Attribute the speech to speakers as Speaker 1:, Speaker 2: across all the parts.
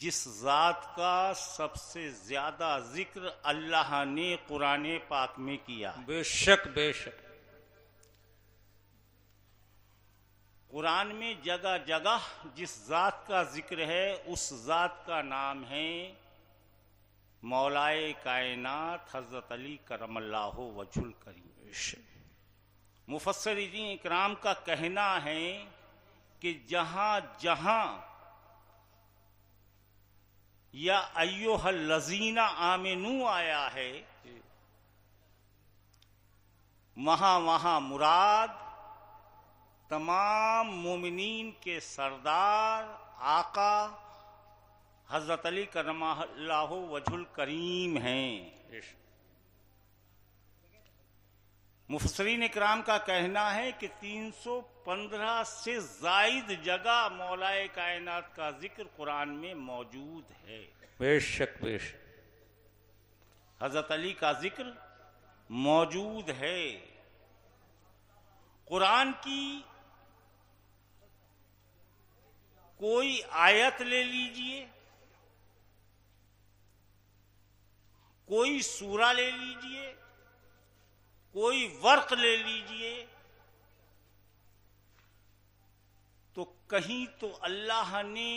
Speaker 1: जिस ज़ात का सबसे ज्यादा जिक्र अल्लाह ने कुरान पाक में किया बेशक बेशक कुरान में जगह जगह जिस ज़ात का जिक्र है उस ज़ात का नाम है मौलाए कायनात हजरत अली अल्लाह वजुल करीम मुफसर इकराम का कहना है कि जहां जहां या अयोह लजीना आमिनू आया है वहां वहां मुराद तमाम मोमिन के सरदार आका हजरत अली करमा वजुल करीम हैं मुफसरीन इकराम का कहना है कि 315 से जायद जगह मौलाए कायनात का जिक्र कुरान में मौजूद है बेशक बेश हजरत अली का जिक्र मौजूद है कुरान की कोई आयत ले लीजिए कोई सूरा ले लीजिए कोई वर्क ले लीजिए तो कहीं तो अल्लाह ने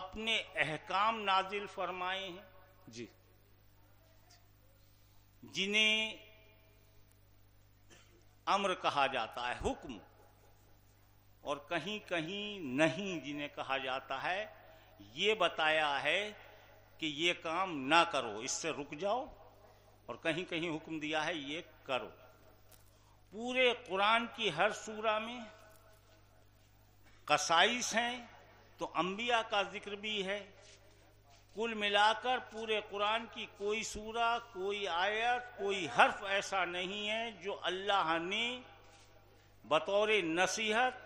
Speaker 1: अपने अहकाम नाजिल फरमाए हैं जी जिन्हें अम्र कहा जाता है हुक्म और कहीं कहीं नहीं जिन्हें कहा जाता है ये बताया है कि ये काम ना करो इससे रुक जाओ और कहीं कहीं हुक्म दिया है ये करो पूरे कुरान की हर सूरा में कसाइस हैं तो अंबिया का जिक्र भी है कुल मिलाकर पूरे कुरान की कोई सूरा कोई आयत कोई हर्फ ऐसा नहीं है जो अल्लाह ने बतौर नसीहत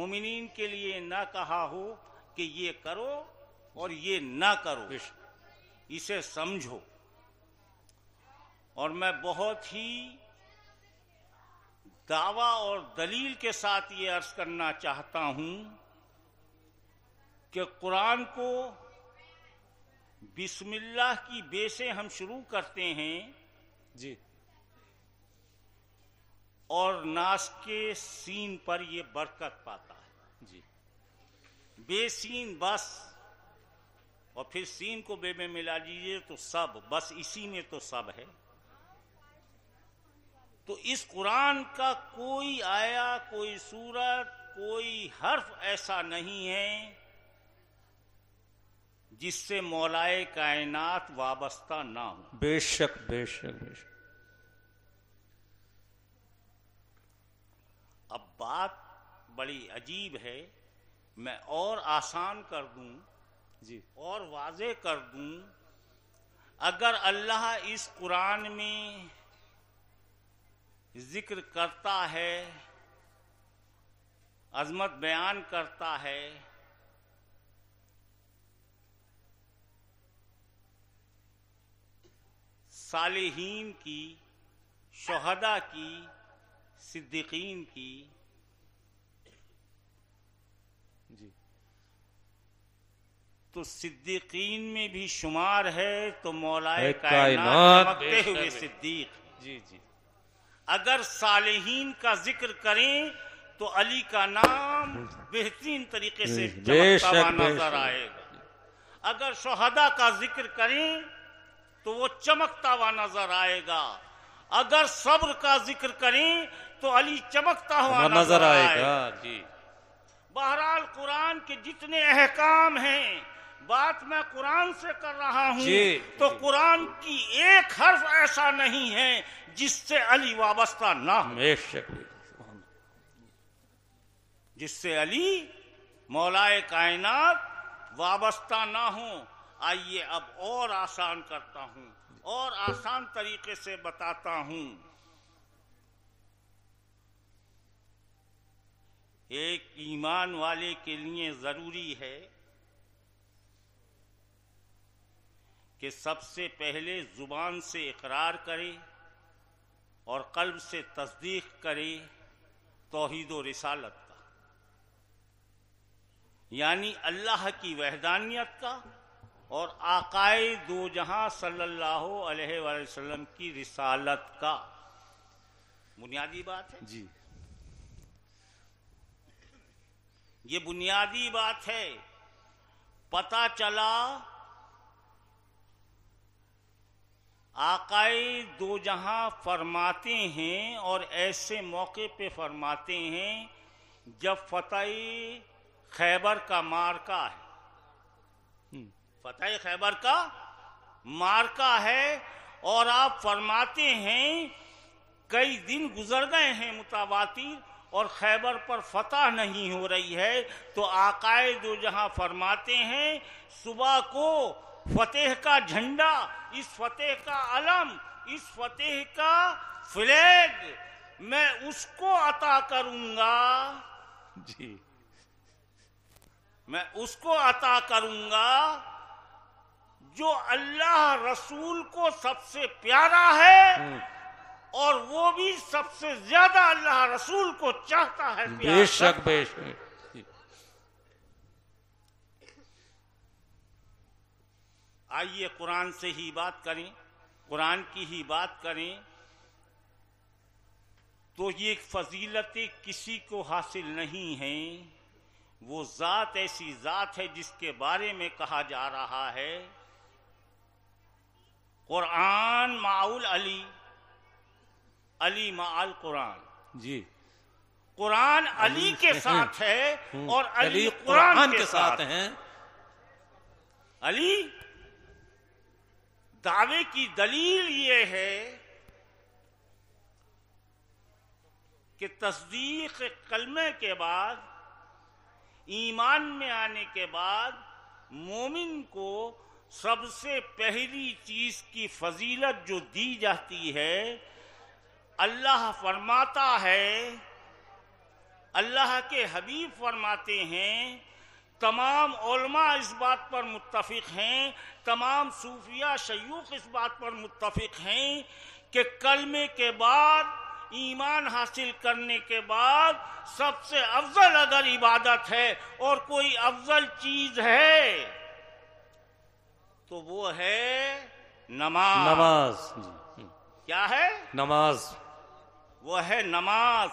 Speaker 1: मुमिनीन के लिए ना कहा हो कि ये करो और ये ना करो इसे समझो और मैं बहुत ही दावा और दलील के साथ ये अर्ज करना चाहता हूं कि कुरान को बिस्मिल्लाह की बेसे हम शुरू करते हैं जी और नाश के सीन पर ये बरकत पाता है जी बेसीन बस और फिर सीन को बे में मिला लीजिए तो सब बस इसी में तो सब है तो इस कुरान का कोई आया कोई सूरत कोई हर्फ ऐसा नहीं है जिससे मौलाए कायनात वाबस्ता ना हो बेशक बेशक बेशक अब बात बड़ी अजीब है मैं और आसान कर दूं जी और वाजे कर दूं अगर अल्लाह इस कुरान में जिक्र करता है अजमत बयान करता है सालिहीन की शहदा की सिद्दीकीन की जी तो सिद्दीकीन में भी शुमार है तो मौलाए कायनात हुए सिद्दीक जी जी अगर सालेहीन का जिक्र करें तो अली का नाम बेहतरीन तरीके से चमकता नजर आएगा अगर शहदा का जिक्र करें तो वो चमकता हुआ नजर आएगा अगर सब्र का जिक्र करें तो अली चमकता हुआ नजर आएगा जी बहरहाल कुरान के जितने अहकाम हैं बात मैं कुरान से कर रहा हूँ तो कुरान की एक हर्फ ऐसा नहीं है जिससे अली वाबस्ता ना हो जिससे अली मौलाए कायनात वाबस्ता ना हो आइए अब और आसान करता हूँ और आसान तरीके से बताता हूँ एक ईमान वाले के लिए जरूरी है कि सबसे पहले ज़ुबान से इकरार करे और कल्ब से तस्दीक करे तोहद व रिसालत का यानी अल्लाह की वहदानियत का और आकाए दो जहां सल्लल्लाहु अलैहि वसल्लम की रिसालत का बुनियादी बात है जी ये बुनियादी बात है पता चला आकाई दो जहां फरमाते हैं और ऐसे मौके पे फरमाते हैं जब फतेह खैबर का मार्का है हम्म। फतेह खैबर का मार्का है और आप फरमाते हैं कई दिन गुजर गए हैं मुतावातिर और खैबर पर फतह नहीं हो रही है तो आकाए दो जहां फरमाते हैं सुबह को फतेह का झंडा इस फतेह का अलम इस फतेह का फ्लैग मैं उसको अता करूंगा जी मैं उसको अता करूंगा जो अल्लाह रसूल को सबसे प्यारा है हम्म। और वो भी सबसे ज्यादा अल्लाह रसूल को चाहता है बेशक बेशक आइए कुरान से ही बात करें कुरान की ही बात करें तो ये फजीलतें किसी को हासिल नहीं हैं वो ज़ात ऐसी ज़ात है जिसके बारे में कहा जा रहा है कुरान माउल अली अली माउल कुरान जी कुरान अली, अली के साथ है हम्म। और अली, अली कुरान, कुरान के, के साथ, साथ हैं अली दावे की दलील ये है कि तस्दीक कलमे के बाद ईमान में आने के बाद मोमिन को सबसे पहली चीज की फजीलत जो दी जाती है अल्लाह फरमाता है अल्लाह के हबीब फरमाते हैं तमाम ओलमा इस बात पर मुतफिक हैं तमाम सूफिया शयूख इस बात पर मुतफिक हैं कि कलमे के बाद ईमान हासिल करने के बाद सबसे अफजल अगर इबादत है और कोई अफजल चीज है तो वो है नमाज नमाज क्या है नमाज वो है नमाज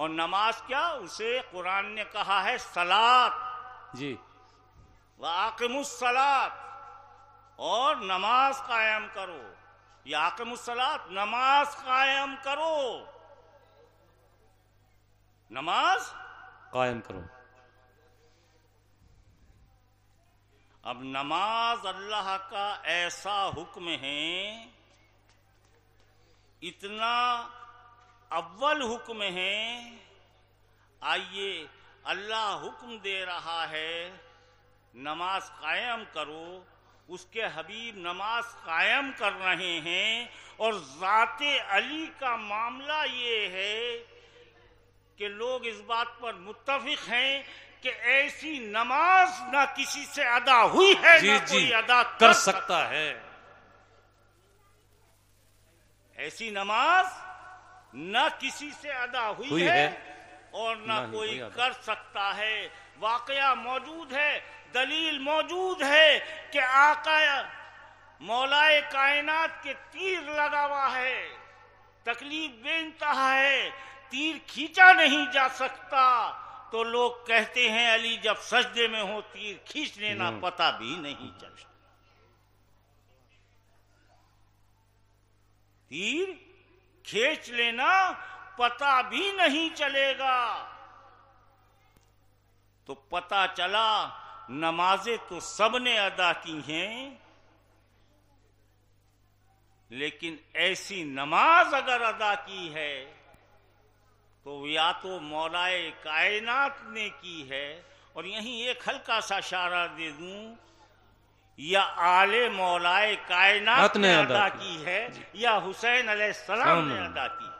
Speaker 1: और नमाज क्या उसे कुरान ने कहा है सलात जी वाकमुसलात और नमाज कायम करो याकमुसलात नमाज कायम करो नमाज कायम करो अब नमाज अल्लाह का ऐसा हुक्म है इतना अव्वल हुक्म है आइए अल्लाह हुक्म दे रहा है नमाज कायम करो उसके हबीब नमाज कायम कर रहे हैं और जाते अली का मामला ये है कि लोग इस बात पर मुतफ हैं कि ऐसी नमाज ना किसी से अदा हुई है जी, ना जी, कोई अदा कर, कर सकता है ऐसी नमाज ना किसी से अदा हुई, हुई है, है और ना, ना कोई कर सकता है वाकया मौजूद है दलील मौजूद है कि आका मौलाए कायनात के तीर लगा हुआ है तकलीफ बेनता है तीर खींचा नहीं जा सकता तो लोग कहते हैं अली जब सजदे में हो तीर खींच लेना हम्म। पता भी नहीं चल तीर खींच लेना पता भी नहीं चलेगा तो पता चला नमाजें तो सबने अदा की हैं लेकिन ऐसी नमाज अगर अदा की है तो या तो मौलाए कायनात ने की है और यहीं एक हल्का सा शारा दे दूं या आले मौलाए कायनात ने अदा की है या हुसैन अलैहिस्सलाम ने अदा की है